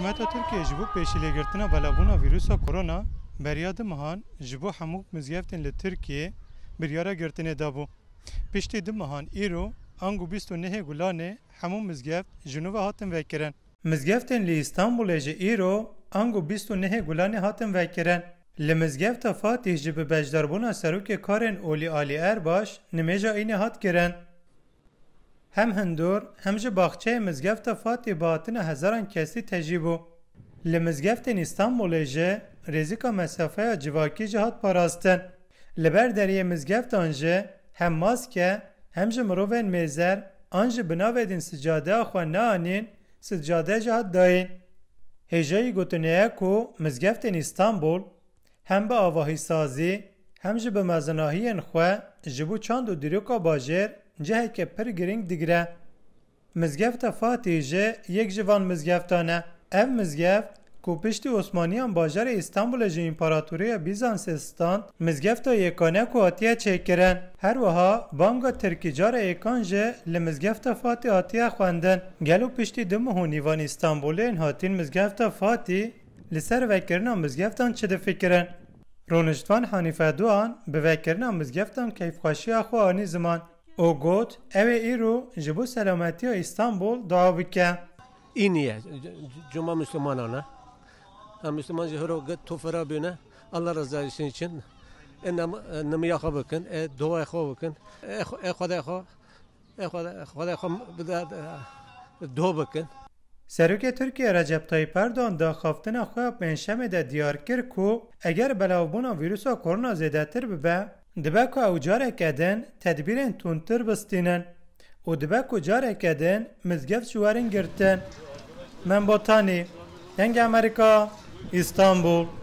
حکومت ترکیه جبو پیشیلی گرتنا بلابونا ویروسا کرونا بریا مهان جبو همو مزیفتن لترکیه بریارا گرتنه دابو پشتی دمهان ایرو انگو 29 گلانه همو مزگفت جنوب هاتن وکرن مزگفتن لی استانبول جه ایرو انگو 29 گلانه هاتن وکرن Li mizgefta Fatih ji bi bejdarbûna serokê karên Olî Alî Erbaş nimêja înê hat kirin. هم هندور هم جه باقچه مزگفت فاتی باطن هزاران کسی تجیبو. لمزگفت استانبول جه ریزیکا مسافه جواکی جهات هات پاراستن. لبر دریه مزگفت آنجه هم ماسکه هم جه مروفین میزر آنجه بناوه سجاده آخوان نه آنین سجاده جه هات داین. هجایی گوتنه اکو مزگفت استانبول هم به آواهی سازی هم جه به مزناهی انخوه جبو چاند و دریوکا باجر جهه که پر گرنگ دیگره مزگفت فاتی یک جوان مزگفتانه او مزگفت که پشت عثمانیان باجر استانبول جه امپراتوری بیزانس استان مزگفت ها یکانه که آتیه چه کرن هر وها بانگا ترکیجار ایکان جه لمزگفت فاتی آتیه خواندن گلو پشت دمه نیوان استانبول این هاتین مزگفت فاتی لسر وکرنا مزگفتان چه فکرن رونشتوان حنیفه دوان به وکرنا مزگفتان کیف زمان او گوت او ایرو جبو سلامتی و استانبول دعا بکه اینیه جمعه مسلمانانه Müslüman cihro tufera büne Allah rızası için enam e, nemiya bakın e dua xo bakın e xoda xo e xoda xoda xo e, do bakın e, Serokê Tirkiye Recep Tayyip Erdogan da xaftina xwe pênşemê de diyar kir ku eger belavbûna vîrusa korona zêdetir bibe دبه کو او جاره کدن تدبیرین تونتر بستینن و دبه کو جاره کدن مزگف شوارین گرتن من با ینگ امریکا استانبول